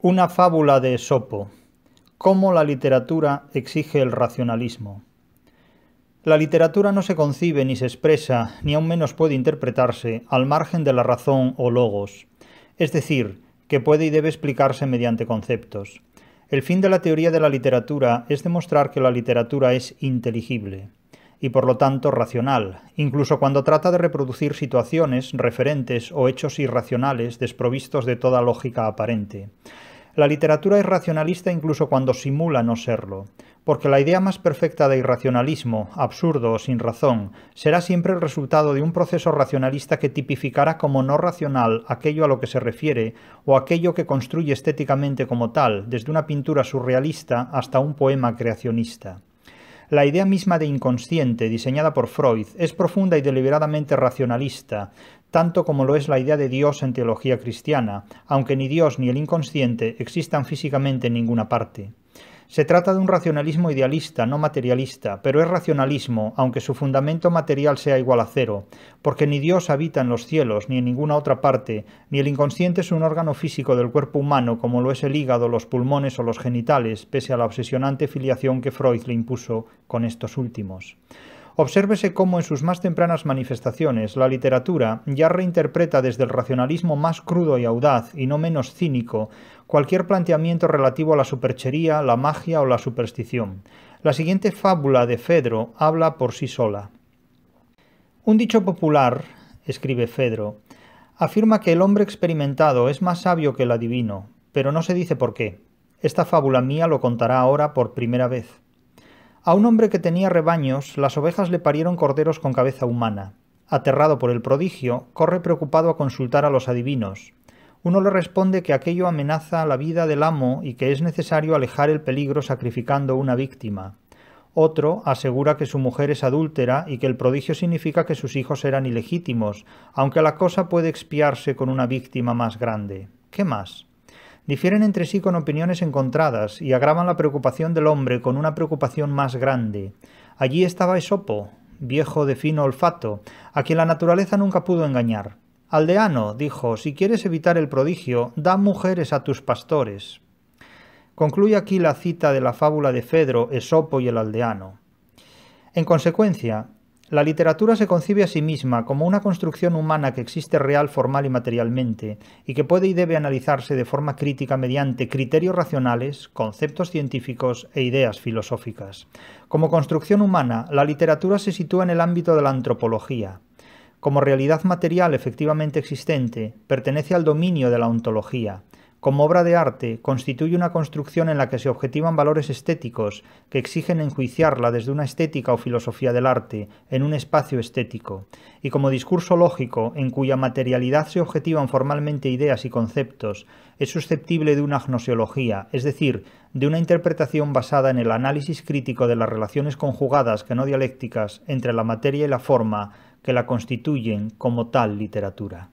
Una fábula de Esopo. Cómo la literatura exige el racionalismo. La literatura no se concibe ni se expresa, ni aún menos puede interpretarse, al margen de la razón o logos, es decir, que puede y debe explicarse mediante conceptos. El fin de la teoría de la literatura es demostrar que la literatura es inteligible y por lo tanto racional, incluso cuando trata de reproducir situaciones, referentes o hechos irracionales desprovistos de toda lógica aparente. La literatura es racionalista incluso cuando simula no serlo, porque la idea más perfecta de irracionalismo, absurdo o sin razón, será siempre el resultado de un proceso racionalista que tipificará como no racional aquello a lo que se refiere o aquello que construye estéticamente como tal, desde una pintura surrealista hasta un poema creacionista. La idea misma de inconsciente, diseñada por Freud, es profunda y deliberadamente racionalista, tanto como lo es la idea de Dios en teología cristiana, aunque ni Dios ni el inconsciente existan físicamente en ninguna parte. Se trata de un racionalismo idealista, no materialista, pero es racionalismo, aunque su fundamento material sea igual a cero, porque ni Dios habita en los cielos, ni en ninguna otra parte, ni el inconsciente es un órgano físico del cuerpo humano como lo es el hígado, los pulmones o los genitales, pese a la obsesionante filiación que Freud le impuso con estos últimos. Obsérvese cómo en sus más tempranas manifestaciones la literatura ya reinterpreta desde el racionalismo más crudo y audaz, y no menos cínico, cualquier planteamiento relativo a la superchería, la magia o la superstición. La siguiente fábula de Fedro habla por sí sola. Un dicho popular, escribe Fedro, afirma que el hombre experimentado es más sabio que el adivino, pero no se dice por qué. Esta fábula mía lo contará ahora por primera vez. A un hombre que tenía rebaños, las ovejas le parieron corderos con cabeza humana. Aterrado por el prodigio, corre preocupado a consultar a los adivinos. Uno le responde que aquello amenaza la vida del amo y que es necesario alejar el peligro sacrificando una víctima. Otro asegura que su mujer es adúltera y que el prodigio significa que sus hijos eran ilegítimos, aunque la cosa puede expiarse con una víctima más grande. ¿Qué más? difieren entre sí con opiniones encontradas y agravan la preocupación del hombre con una preocupación más grande. Allí estaba Esopo, viejo de fino olfato, a quien la naturaleza nunca pudo engañar. Aldeano, dijo, si quieres evitar el prodigio, da mujeres a tus pastores. Concluye aquí la cita de la fábula de Fedro, Esopo y el aldeano. En consecuencia, la literatura se concibe a sí misma como una construcción humana que existe real, formal y materialmente, y que puede y debe analizarse de forma crítica mediante criterios racionales, conceptos científicos e ideas filosóficas. Como construcción humana, la literatura se sitúa en el ámbito de la antropología. Como realidad material efectivamente existente, pertenece al dominio de la ontología como obra de arte, constituye una construcción en la que se objetivan valores estéticos que exigen enjuiciarla desde una estética o filosofía del arte, en un espacio estético, y como discurso lógico, en cuya materialidad se objetivan formalmente ideas y conceptos, es susceptible de una gnosiología, es decir, de una interpretación basada en el análisis crítico de las relaciones conjugadas que no dialécticas entre la materia y la forma que la constituyen como tal literatura.